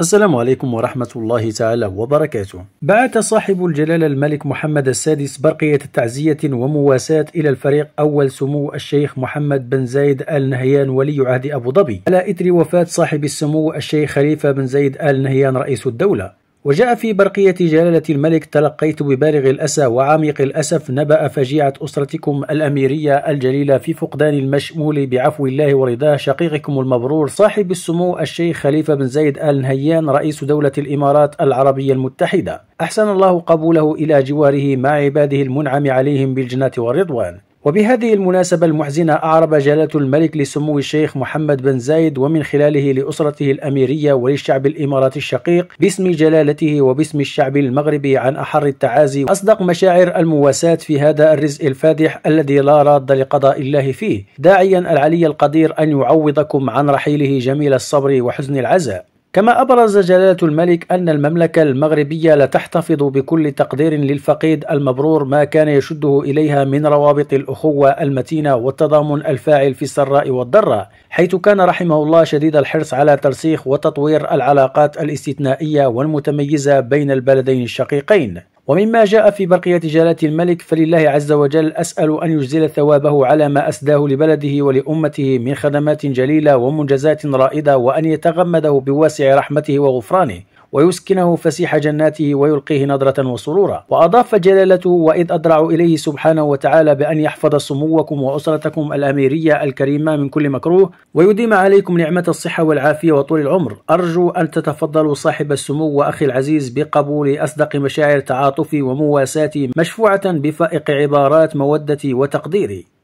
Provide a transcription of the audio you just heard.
السلام عليكم ورحمة الله تعالى وبركاته. بعث صاحب الجلالة الملك محمد السادس برقية تعزية ومواساة إلى الفريق أول سمو الشيخ محمد بن زايد آل نهيان ولي عهد أبو ظبي على إثر وفاة صاحب السمو الشيخ خليفة بن زايد آل نهيان رئيس الدولة وجاء في برقية جلالة الملك تلقيت ببالغ الأسى وعميق الأسف نبأ فجيعة أسرتكم الأميرية الجليلة في فقدان المشمول بعفو الله ورضاه شقيقكم المبرور صاحب السمو الشيخ خليفة بن زايد آل نهيان رئيس دولة الإمارات العربية المتحدة أحسن الله قبوله إلى جواره مع عباده المنعم عليهم بالجنة والرضوان وبهذه المناسبة المحزنة أعرب جلالة الملك لسمو الشيخ محمد بن زايد ومن خلاله لأسرته الأميرية وللشعب الإماراتي الشقيق باسم جلالته وباسم الشعب المغربي عن أحر التعازي وأصدق مشاعر المواساة في هذا الرزق الفادح الذي لا راد لقضاء الله فيه داعيا العلي القدير أن يعوضكم عن رحيله جميل الصبر وحزن العزاء كما أبرز جلالة الملك أن المملكة المغربية لتحتفظ بكل تقدير للفقيد المبرور ما كان يشده إليها من روابط الأخوة المتينة والتضامن الفاعل في السراء والضراء حيث كان رحمه الله شديد الحرص على ترسيخ وتطوير العلاقات الاستثنائية والمتميزة بين البلدين الشقيقين ومما جاء في برقية جلالة الملك فلله عز وجل أسأل أن يجزل ثوابه على ما أسداه لبلده ولأمته من خدمات جليلة ومنجزات رائدة وأن يتغمده بواسع رحمته وغفرانه ويسكنه فسيح جناته ويلقيه نظرة وسرورا وأضاف جلالته وإذ أدرع إليه سبحانه وتعالى بأن يحفظ سموكم وأسرتكم الأميرية الكريمة من كل مكروه ويديم عليكم نعمة الصحة والعافية وطول العمر أرجو أن تتفضلوا صاحب السمو وأخي العزيز بقبول أصدق مشاعر تعاطفي ومواساتي مشفوعة بفائق عبارات مودتي وتقديري